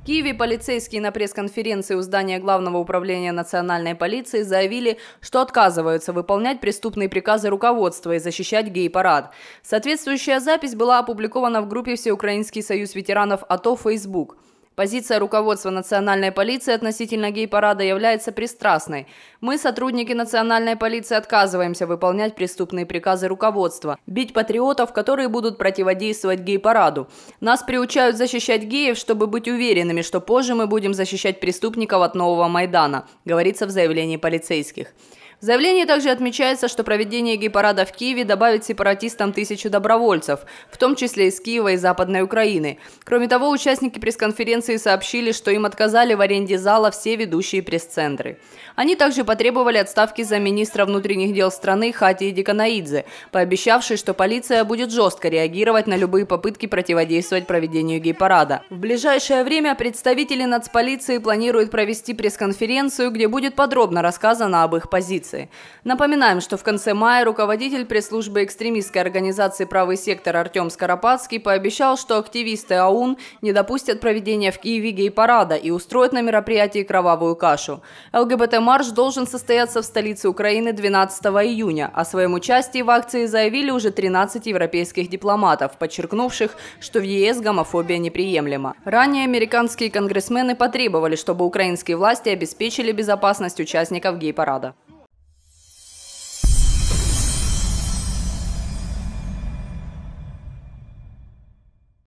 В Киеве полицейские на пресс-конференции у здания Главного управления национальной полиции заявили, что отказываются выполнять преступные приказы руководства и защищать гей-парад. Соответствующая запись была опубликована в группе Всеукраинский союз ветеранов АТО Facebook. Позиция руководства национальной полиции относительно гей-парада является пристрастной. Мы, сотрудники национальной полиции, отказываемся выполнять преступные приказы руководства, бить патриотов, которые будут противодействовать гей-параду. Нас приучают защищать геев, чтобы быть уверенными, что позже мы будем защищать преступников от нового Майдана, говорится в заявлении полицейских. В заявлении также отмечается, что проведение гей-парада в Киеве добавит сепаратистам тысячу добровольцев, в том числе из Киева и Западной Украины. Кроме того, участники пресс-конференции полиции сообщили, что им отказали в аренде зала все ведущие пресс-центры. Они также потребовали отставки за министра внутренних дел страны Хати Диканаидзе, пообещавший, что полиция будет жестко реагировать на любые попытки противодействовать проведению гей-парада. В ближайшее время представители нацполиции планируют провести пресс-конференцию, где будет подробно рассказано об их позиции. Напоминаем, что в конце мая руководитель пресс-службы экстремистской организации «Правый сектор» Артем Скоропадский пообещал, что активисты АУН не допустят проведения в Киеве гей-парада и устроит на мероприятии кровавую кашу. ЛГБТ-марш должен состояться в столице Украины 12 июня. О своем участии в акции заявили уже 13 европейских дипломатов, подчеркнувших, что в ЕС гомофобия неприемлема. Ранее американские конгрессмены потребовали, чтобы украинские власти обеспечили безопасность участников гей-парада.